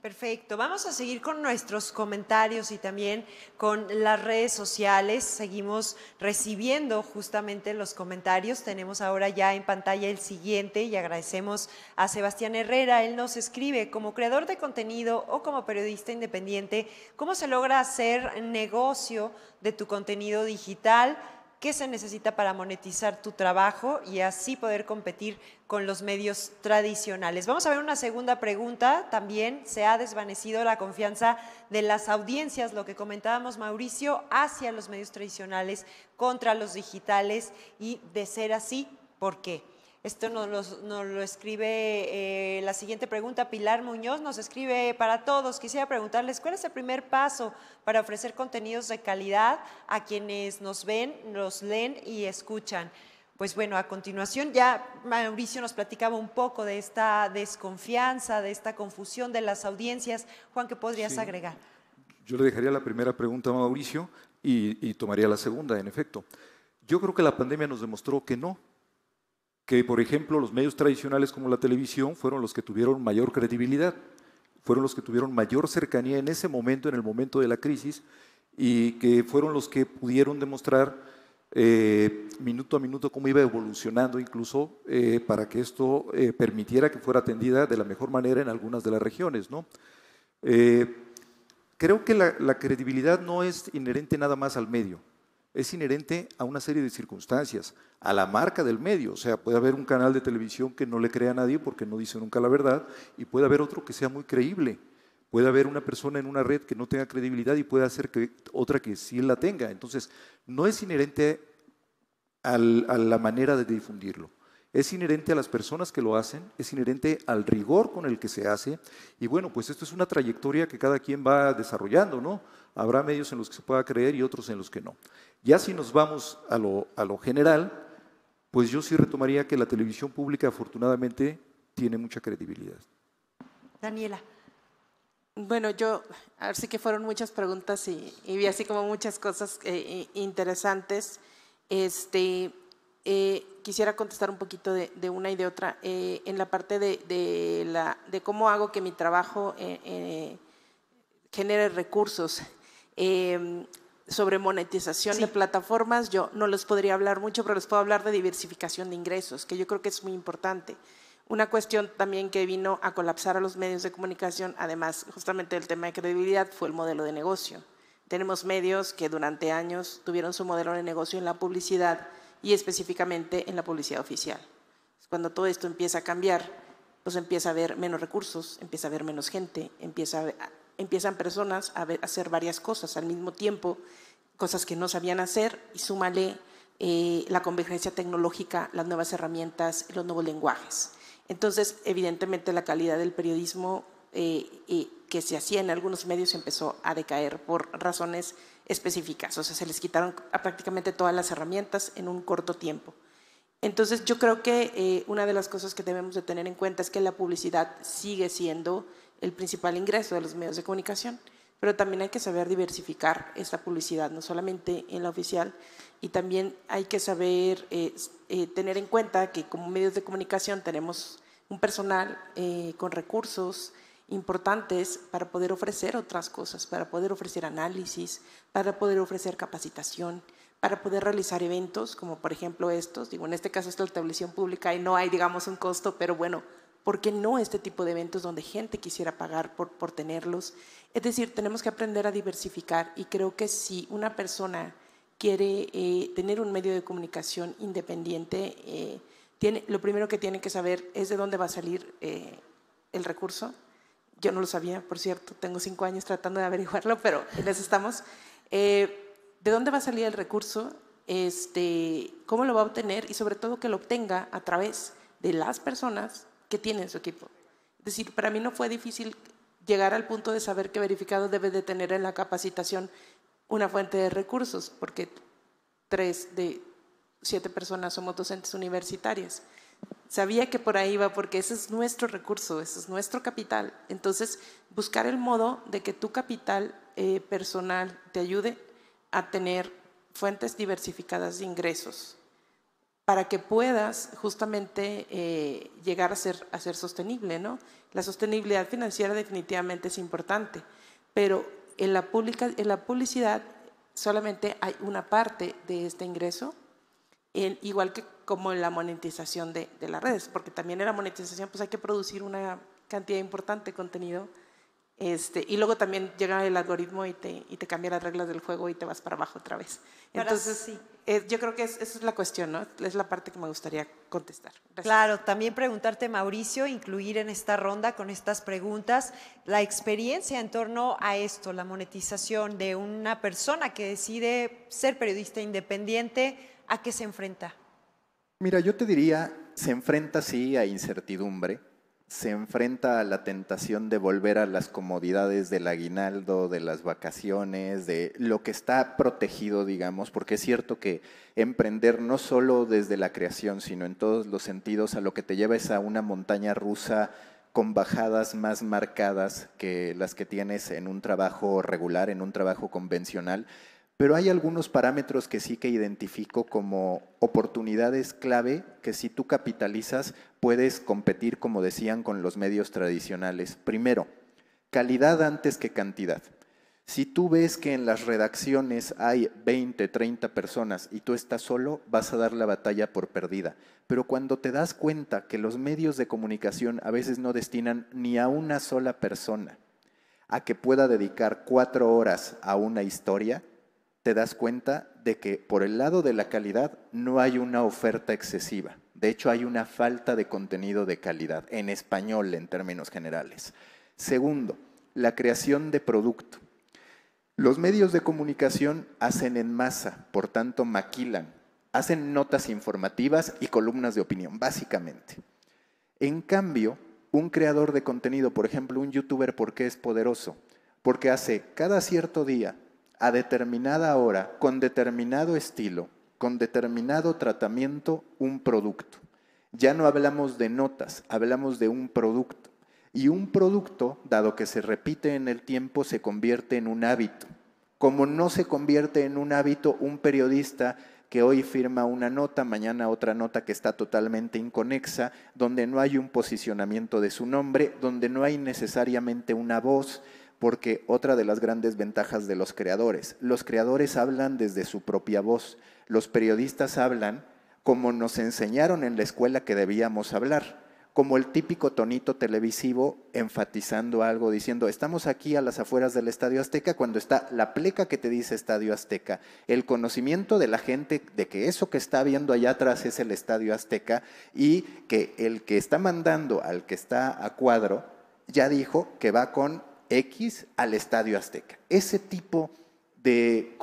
Perfecto, vamos a seguir con nuestros comentarios y también con las redes sociales. Seguimos recibiendo justamente los comentarios. Tenemos ahora ya en pantalla el siguiente y agradecemos a Sebastián Herrera. Él nos escribe, como creador de contenido o como periodista independiente, ¿cómo se logra hacer negocio de tu contenido digital? qué se necesita para monetizar tu trabajo y así poder competir con los medios tradicionales. Vamos a ver una segunda pregunta. También se ha desvanecido la confianza de las audiencias, lo que comentábamos Mauricio, hacia los medios tradicionales contra los digitales y de ser así, ¿por qué? Esto nos, lo escribe eh, la siguiente pregunta. Pilar Muñoz nos escribe para todos. Quisiera preguntarles, ¿cuál es el primer paso para ofrecer contenidos de calidad a quienes nos ven, nos leen y escuchan? Pues bueno, a continuación ya Mauricio nos platicaba un poco de esta desconfianza, de esta confusión de las audiencias. Juan, ¿qué podrías agregar? Yo le dejaría la primera pregunta a Mauricio y, tomaría la segunda, en efecto. Yo creo que la pandemia nos demostró que no, que, por ejemplo, los medios tradicionales como la televisión fueron los que tuvieron mayor credibilidad, fueron los que tuvieron mayor cercanía en ese momento, en el momento de la crisis, y que fueron los que pudieron demostrar eh, minuto a minuto cómo iba evolucionando incluso eh, para que esto eh, permitiera que fuera atendida de la mejor manera en algunas de las regiones. creo que la credibilidad no es inherente nada más al medio es inherente a una serie de circunstancias, a la marca del medio. O sea, puede haber un canal de televisión que no le crea a nadie porque no dice nunca la verdad y puede haber otro que sea muy creíble. Puede haber una persona en una red que no tenga credibilidad y puede hacer que otra que sí la tenga. Entonces, no es inherente a la manera de difundirlo. Es inherente a las personas que lo hacen, es inherente al rigor con el que se hace. Y bueno, pues esto es una trayectoria que cada quien va desarrollando, ¿no? Habrá medios en los que se pueda creer y otros en los que no. Ya si nos vamos a lo, general, pues yo sí retomaría que la televisión pública afortunadamente tiene mucha credibilidad. Daniela. Bueno, yo, ahora sí que fueron muchas preguntas y, vi así como muchas cosas eh, interesantes. Este, eh, quisiera contestar un poquito de, una y de otra. Eh, en la parte de, la, de cómo hago que mi trabajo genere recursos sobre monetización de plataformas, yo no les podría hablar mucho, pero les puedo hablar de diversificación de ingresos, que yo creo que es muy importante. Una cuestión también que vino a colapsar a los medios de comunicación, además justamente del tema de credibilidad, fue el modelo de negocio. Tenemos medios que durante años tuvieron su modelo de negocio en la publicidad y específicamente en la publicidad oficial. Cuando todo esto empieza a cambiar, pues empieza a haber menos recursos, empieza a haber menos gente, empieza a empiezan personas a, hacer varias cosas al mismo tiempo, cosas que no sabían hacer, y súmale eh, la convergencia tecnológica, las nuevas herramientas los nuevos lenguajes. Entonces, evidentemente, la calidad del periodismo eh, que se hacía en algunos medios empezó a decaer por razones específicas. O sea, se les quitaron prácticamente todas las herramientas en un corto tiempo. Entonces, yo creo que eh, una de las cosas que debemos de tener en cuenta es que la publicidad sigue siendo el principal ingreso de los medios de comunicación. Pero también hay que saber diversificar esta publicidad, no solamente en la oficial, y también hay que saber eh, eh, tener en cuenta que como medios de comunicación tenemos un personal eh, con recursos importantes para poder ofrecer otras cosas, para poder ofrecer análisis, para poder ofrecer capacitación, para poder realizar eventos como por ejemplo estos. Digo, en este caso es la televisión pública y no hay, digamos, un costo, pero bueno, ¿Por qué no este tipo de eventos donde gente quisiera pagar por, por tenerlos? Es decir, tenemos que aprender a diversificar y creo que si una persona quiere eh, tener un medio de comunicación independiente, eh, tiene, lo primero que tiene que saber es de dónde va a salir eh, el recurso. Yo no lo sabía, por cierto, tengo cinco años tratando de averiguarlo, pero en eso estamos. ¿De dónde va a salir el recurso? Este, ¿Cómo lo va a obtener? Y sobre todo que lo obtenga a través de las personas que tiene su equipo. Es decir, para mí no fue difícil llegar al punto de saber que verificado debe de tener en la capacitación una fuente de recursos, porque tres de siete personas somos docentes universitarias. Sabía que por ahí iba porque ese es nuestro recurso, ese es nuestro capital. Entonces, buscar el modo de que tu capital eh, personal te ayude a tener fuentes diversificadas de ingresos para que puedas justamente eh, llegar a ser, a sostenible. ¿no? La sostenibilidad financiera definitivamente es importante, pero en la, en la publicidad solamente hay una parte de este ingreso, igual que como en la monetización de, de, las redes, porque también en la monetización pues hay que producir una cantidad importante de contenido. Este, y luego también llega el algoritmo y te, y te las reglas del juego y te vas para abajo otra vez. Entonces, sí yo creo que esa es la cuestión, ¿no? Es la parte que me gustaría contestar. Claro, también preguntarte, Mauricio, incluir en esta ronda con estas preguntas la experiencia en torno a esto, la monetización de una persona que decide ser periodista independiente, ¿a qué se enfrenta? Mira, yo te diría, se enfrenta sí a incertidumbre, se enfrenta a la tentación de volver a las comodidades del aguinaldo, de las vacaciones, de lo que está protegido, digamos, porque es cierto que emprender no solo desde la creación, sino en todos los sentidos, a lo que te lleva es a una montaña rusa con bajadas más marcadas que las que tienes en un trabajo regular, en un trabajo convencional, pero hay algunos parámetros que sí que identifico como oportunidades clave que si tú capitalizas puedes competir, como decían, con los medios tradicionales. Primero, calidad antes que cantidad. Si tú ves que en las redacciones hay 20, 30 personas y tú estás solo, vas a dar la batalla por perdida. Pero cuando te das cuenta que los medios de comunicación a veces no destinan ni a una sola persona a que pueda dedicar cuatro horas a una historia, te das cuenta de que por el lado de la calidad no hay una oferta excesiva. De hecho, hay una falta de contenido de calidad, en español en términos generales. Segundo, la creación de producto. Los medios de comunicación hacen en masa, por tanto maquilan, hacen notas informativas y columnas de opinión, básicamente. En cambio, un creador de contenido, por ejemplo, un youtuber, ¿por qué es poderoso? Porque hace cada cierto día a determinada hora, con determinado estilo, con determinado tratamiento, un producto. Ya no hablamos de notas, hablamos de un producto. Y un producto, dado que se repite en el tiempo, se convierte en un hábito. Como no se convierte en un hábito un periodista que hoy firma una nota, mañana otra nota que está totalmente inconexa, donde no hay un posicionamiento de su nombre, donde no hay necesariamente una voz, porque otra de las grandes ventajas de los creadores, los creadores hablan desde su propia voz, los periodistas hablan como nos enseñaron en la escuela que debíamos hablar, como el típico tonito televisivo enfatizando algo, diciendo, estamos aquí a las afueras del Estadio Azteca, cuando está la pleca que te dice Estadio Azteca, el conocimiento de la gente de que eso que está viendo allá atrás es el Estadio Azteca y que el que está mandando al que está a cuadro, ya dijo que va con X al Estadio Azteca. Ese tipo de,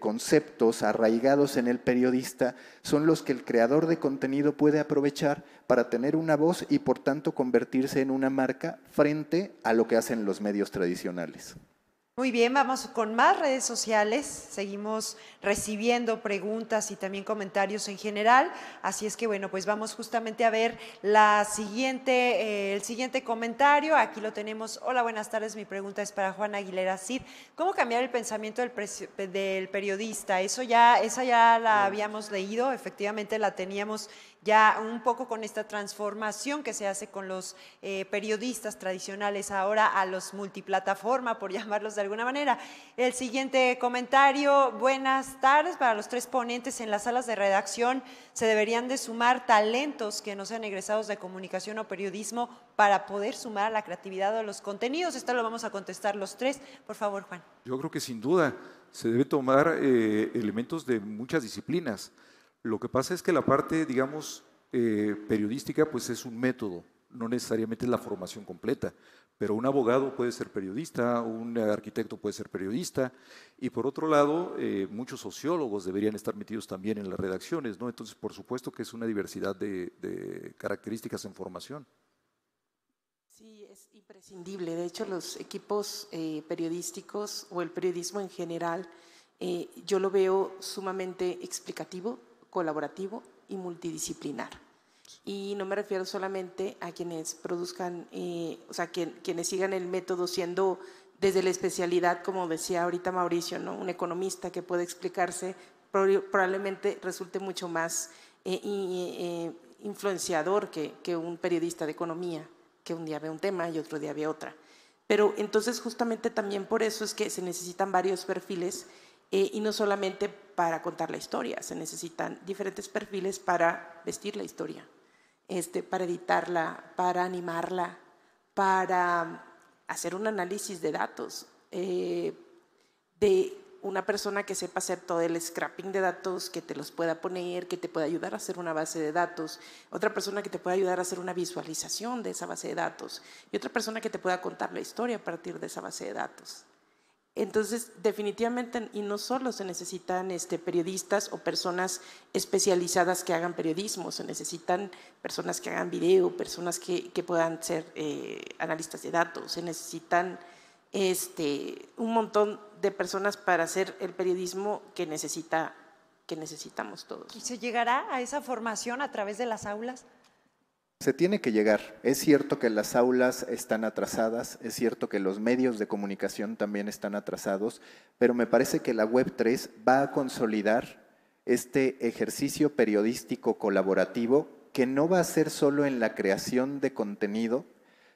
conceptos arraigados en el periodista son los que el creador de contenido puede aprovechar para tener una voz y por tanto convertirse en una marca frente a lo que hacen los medios tradicionales. Muy bien, vamos con más redes sociales. Seguimos recibiendo preguntas y también comentarios en general. Así es que bueno, pues vamos justamente a ver la siguiente, eh, el siguiente comentario. Aquí lo tenemos. Hola, buenas tardes. Mi pregunta es para Juan Aguilera Cid. ¿Cómo cambiar el pensamiento del, del periodista? Eso ya, esa ya la habíamos leído, efectivamente la teníamos ya un poco con esta transformación que se hace con los eh, periodistas tradicionales ahora a los multiplataforma, por llamarlos de alguna manera. El siguiente comentario, buenas tardes para los tres ponentes en las salas de redacción. Se deberían de sumar talentos que no sean egresados de comunicación o periodismo para poder sumar la creatividad de los contenidos. Esto lo vamos a contestar los tres. Por favor, Juan. Yo creo que sin duda se debe tomar eh, elementos de muchas disciplinas. Lo que pasa es que la parte, digamos, eh, periodística, pues es un método, no necesariamente la formación completa, pero un abogado puede ser periodista, un arquitecto puede ser periodista, y por otro lado, eh, muchos sociólogos deberían estar metidos también en las redacciones, ¿no? Entonces, por supuesto que es una diversidad de, características en formación. Sí, es imprescindible. De hecho, los equipos eh, periodísticos o el periodismo en general, yo lo veo sumamente explicativo, colaborativo y multidisciplinar. Y no me refiero solamente a quienes produzcan, eh, o sea, quienes sigan el método siendo desde la especialidad, como decía ahorita Mauricio, ¿no? un economista que puede explicarse, probablemente resulte mucho más eh, eh, influenciador que, que un periodista de economía, que un día ve un tema y otro día ve otra. Pero entonces justamente también por eso es que se necesitan varios perfiles eh, y no solamente para contar la historia, se necesitan diferentes perfiles para vestir la historia, este, para editarla, para animarla, para mm, hacer un análisis de datos, eh, de una persona que sepa hacer todo el scrapping de datos, que te los pueda poner, que te pueda ayudar a hacer una base de datos, otra persona que te pueda ayudar a hacer una visualización de esa base de datos y otra persona que te pueda contar la historia a partir de esa base de datos. Entonces, definitivamente, y no solo se necesitan este, periodistas o personas especializadas que hagan periodismo, se necesitan personas que hagan video, personas que, puedan ser eh, analistas de datos, se necesitan este, un montón de personas para hacer el periodismo que, necesita, que necesitamos todos. ¿Y se llegará a esa formación a través de las aulas? Se tiene que llegar. Es cierto que las aulas están atrasadas, es cierto que los medios de comunicación también están atrasados, pero me parece que la Web3 va a consolidar este ejercicio periodístico colaborativo que no va a ser solo en la creación de contenido,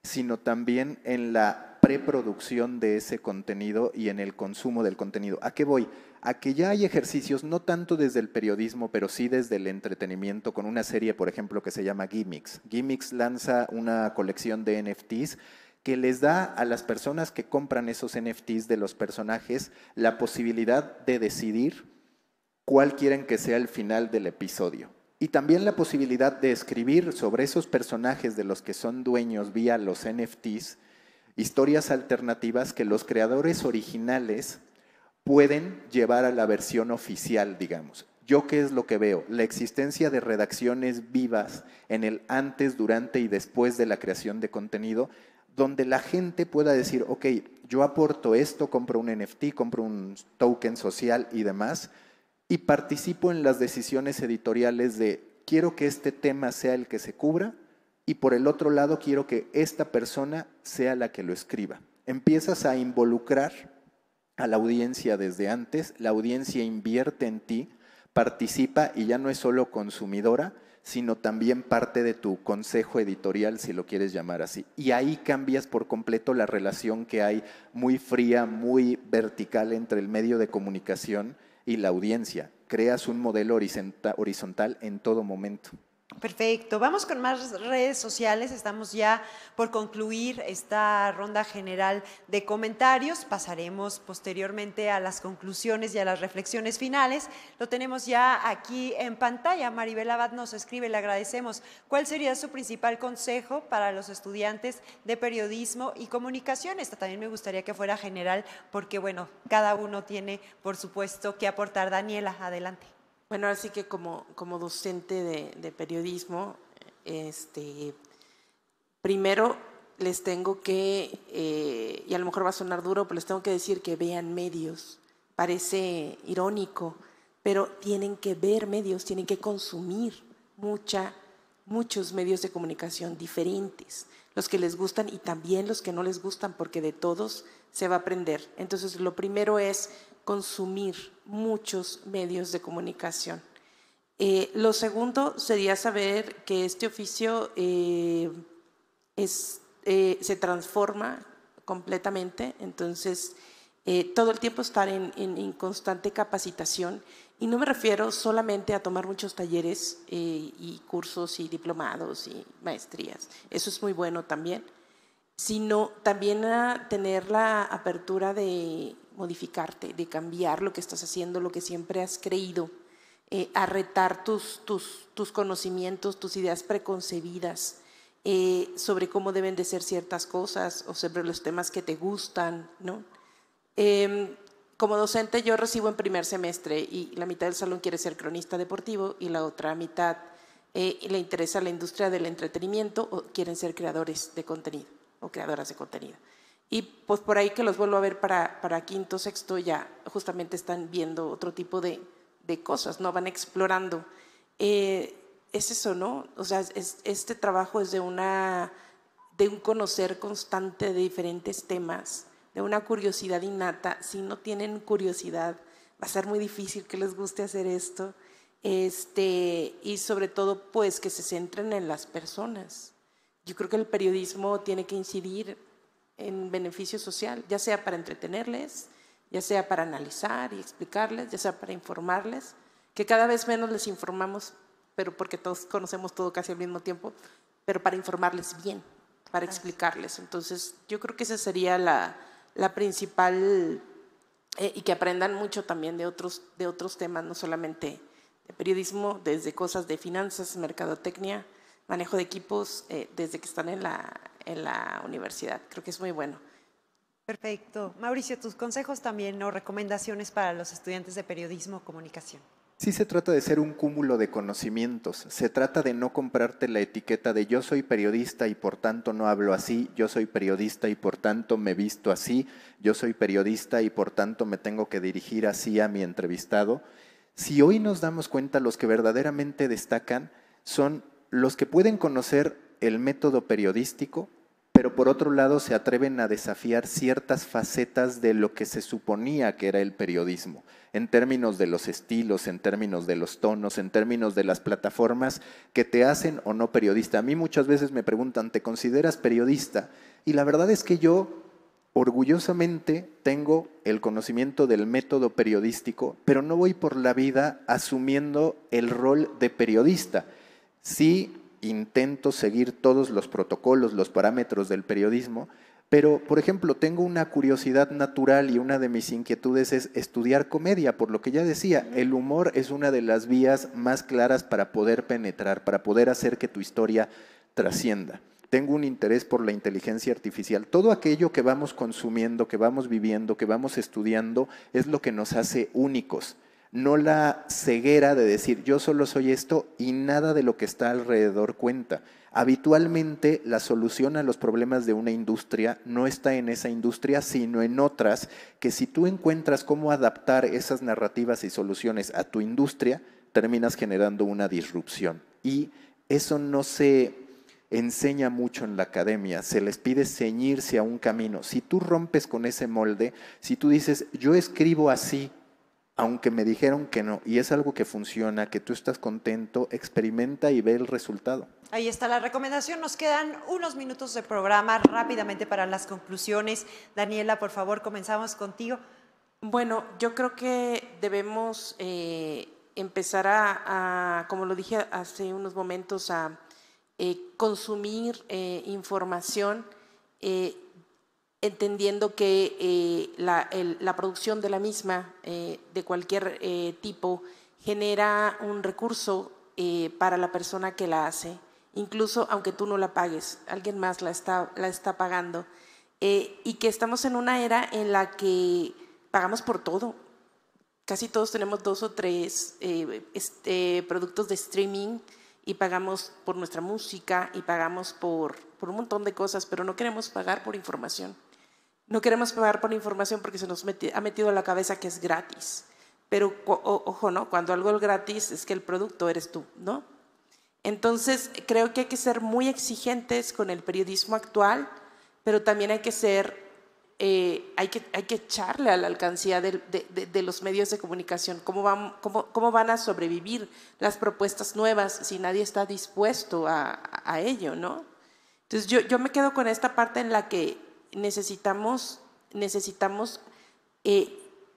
sino también en la preproducción de ese contenido y en el consumo del contenido. ¿A qué voy? a que ya hay ejercicios, no tanto desde el periodismo, pero sí desde el entretenimiento, con una serie, por ejemplo, que se llama Gimmicks. Gimmicks lanza una colección de NFTs que les da a las personas que compran esos NFTs de los personajes la posibilidad de decidir cuál quieren que sea el final del episodio. Y también la posibilidad de escribir sobre esos personajes de los que son dueños vía los NFTs, historias alternativas que los creadores originales pueden llevar a la versión oficial, digamos. ¿Yo qué es lo que veo? La existencia de redacciones vivas en el antes, durante y después de la creación de contenido, donde la gente pueda decir, ok, yo aporto esto, compro un NFT, compro un token social y demás, y participo en las decisiones editoriales de quiero que este tema sea el que se cubra y por el otro lado quiero que esta persona sea la que lo escriba. Empiezas a involucrar a la audiencia desde antes, la audiencia invierte en ti, participa y ya no es solo consumidora, sino también parte de tu consejo editorial, si lo quieres llamar así. Y ahí cambias por completo la relación que hay muy fría, muy vertical entre el medio de comunicación y la audiencia. Creas un modelo horizontal en todo momento. Perfecto, vamos con más redes sociales, estamos ya por concluir esta ronda general de comentarios, pasaremos posteriormente a las conclusiones y a las reflexiones finales. Lo tenemos ya aquí en pantalla, Maribel Abad nos escribe, le agradecemos. ¿Cuál sería su principal consejo para los estudiantes de periodismo y comunicación? Esta también me gustaría que fuera general porque, bueno, cada uno tiene, por supuesto, que aportar. Daniela, adelante. Bueno, así que como, como docente de, periodismo, este, primero les tengo que, eh, y a lo mejor va a sonar duro, pero les tengo que decir que vean medios. Parece irónico, pero tienen que ver medios, tienen que consumir mucha, muchos medios de comunicación diferentes, los que les gustan y también los que no les gustan, porque de todos se va a aprender. Entonces, lo primero es consumir muchos medios de comunicación. Eh, lo segundo sería saber que este oficio eh, es, eh, se transforma completamente, entonces todo el tiempo estar en, constante capacitación y no me refiero solamente a tomar muchos talleres y cursos y diplomados y maestrías, eso es muy bueno también, sino también a tener la apertura de modificarte, de cambiar lo que estás haciendo, lo que siempre has creído, eh, a retar tus, tus, tus, conocimientos, tus ideas preconcebidas eh, sobre cómo deben de ser ciertas cosas o sobre los temas que te gustan, ¿no? Em, como docente yo recibo en primer semestre y la mitad del salón quiere ser cronista deportivo y la otra mitad eh, le interesa la industria del entretenimiento o quieren ser creadores de contenido o creadoras de contenido. Y pues por ahí que los vuelvo a ver para, para quinto, sexto, ya justamente están viendo otro tipo de, de cosas, ¿no? Van explorando. Eh, es eso, ¿no? O sea, este trabajo es de una de un conocer constante de diferentes temas, de una curiosidad innata. Si no tienen curiosidad, va a ser muy difícil que les guste hacer esto. Este, y sobre todo, pues que se centren en las personas. Yo creo que el periodismo tiene que incidir en beneficio social, ya sea para entretenerles, ya sea para analizar y explicarles, ya sea para informarles, que cada vez menos les informamos, pero porque todos conocemos todo casi al mismo tiempo, pero para informarles bien, para explicarles. Entonces, yo creo que esa sería la, principal, eh, y que aprendan mucho también de otros, de otros temas, no solamente de periodismo, desde cosas de finanzas, mercadotecnia, manejo de equipos, eh, desde que están en la, en la universidad. Creo que es muy bueno. Perfecto. Mauricio, tus consejos también o recomendaciones para los estudiantes de periodismo o comunicación. Sí se trata de ser un cúmulo de conocimientos, se trata de no comprarte la etiqueta de yo soy periodista y por tanto no hablo así, yo soy periodista y por tanto me visto así, yo soy periodista y por tanto me tengo que dirigir así a mi entrevistado. Si hoy nos damos cuenta, los que verdaderamente destacan son los que pueden conocer el método periodístico, pero por otro lado se atreven a desafiar ciertas facetas de lo que se suponía que era el periodismo, en términos de los estilos, en términos de los tonos, en términos de las plataformas que te hacen o no periodista. A mí muchas veces me preguntan, ¿te consideras periodista? Y la verdad es que yo orgullosamente tengo el conocimiento del método periodístico, pero no voy por la vida asumiendo el rol de periodista. Sí intento seguir todos los protocolos, los parámetros del periodismo, pero, por ejemplo, tengo una curiosidad natural y una de mis inquietudes es estudiar comedia, por lo que ya decía, el humor es una de las vías más claras para poder penetrar, para poder hacer que tu historia trascienda. Tengo un interés por la inteligencia artificial. Todo aquello que vamos consumiendo, que vamos viviendo, que vamos estudiando, es lo que nos hace únicos no la ceguera de decir yo solo soy esto y nada de lo que está alrededor cuenta. Habitualmente la solución a los problemas de una industria no está en esa industria, sino en otras, que si tú encuentras cómo adaptar esas narrativas y soluciones a tu industria, terminas generando una disrupción. Y eso no se enseña mucho en la academia, se les pide ceñirse a un camino. Si tú rompes con ese molde, si tú dices, yo escribo así, aunque me dijeron que no, y es algo que funciona, que tú estás contento, experimenta y ve el resultado. Ahí está la recomendación. Nos quedan unos minutos de programa rápidamente para las conclusiones. Daniela, por favor, comenzamos contigo. Bueno, yo creo que debemos eh, empezar a, como lo dije hace unos momentos, a eh, consumir eh, información entendiendo que eh, la, producción de la misma, eh, de cualquier eh, tipo, genera un recurso para la persona que la hace, incluso aunque tú no la pagues, alguien más la está, pagando, y que estamos en una era en la que pagamos por todo. Casi todos tenemos dos o tres este, productos de streaming y pagamos por nuestra música y pagamos por un montón de cosas, pero no queremos pagar por información. No queremos pagar por información porque se nos ha metido a la cabeza que es gratis. Pero ojo, ¿no? Cuando algo es gratis es que el producto eres tú, ¿no? Entonces, creo que hay que ser muy exigentes con el periodismo actual, pero también hay que ser, eh, hay, que, hay que echarle a la alcancía de, los medios de comunicación. ¿Cómo van, cómo, van a sobrevivir las propuestas nuevas si nadie está dispuesto a, ello, ¿no? Entonces, yo me quedo con esta parte en la que necesitamos, necesitamos eh,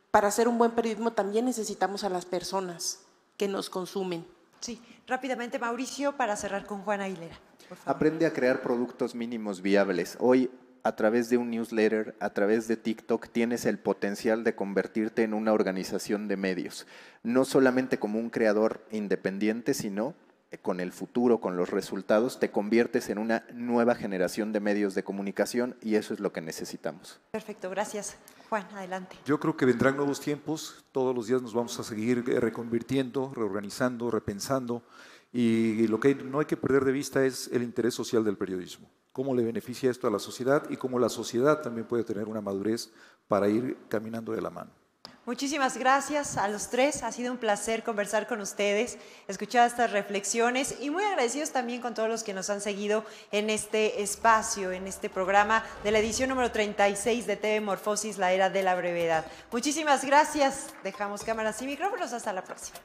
para hacer un buen periodismo también necesitamos a las personas que nos consumen. Sí, rápidamente Mauricio para cerrar con Juana Aguilera. Aprende a crear productos mínimos viables. Hoy a través de un newsletter, a través de TikTok, tienes el potencial de convertirte en una organización de medios, no solamente como un creador independiente, sino con el futuro, con los resultados, te conviertes en una nueva generación de medios de comunicación y eso es lo que necesitamos. Perfecto, gracias. Juan, adelante. Yo creo que vendrán nuevos tiempos, todos los días nos vamos a seguir eh, reconvirtiendo, reorganizando, repensando y lo que no hay que perder de vista es el interés social del periodismo, cómo le beneficia esto a la sociedad y cómo la sociedad también puede tener una madurez para ir caminando de la mano. Muchísimas gracias a los tres. Ha sido un placer conversar con ustedes, escuchar estas reflexiones y muy agradecidos también con todos los que nos han seguido en este espacio, en este programa de la edición número 36 de TV Morfosis, la era de la brevedad. Muchísimas gracias. Dejamos cámaras y micrófonos. Hasta la próxima.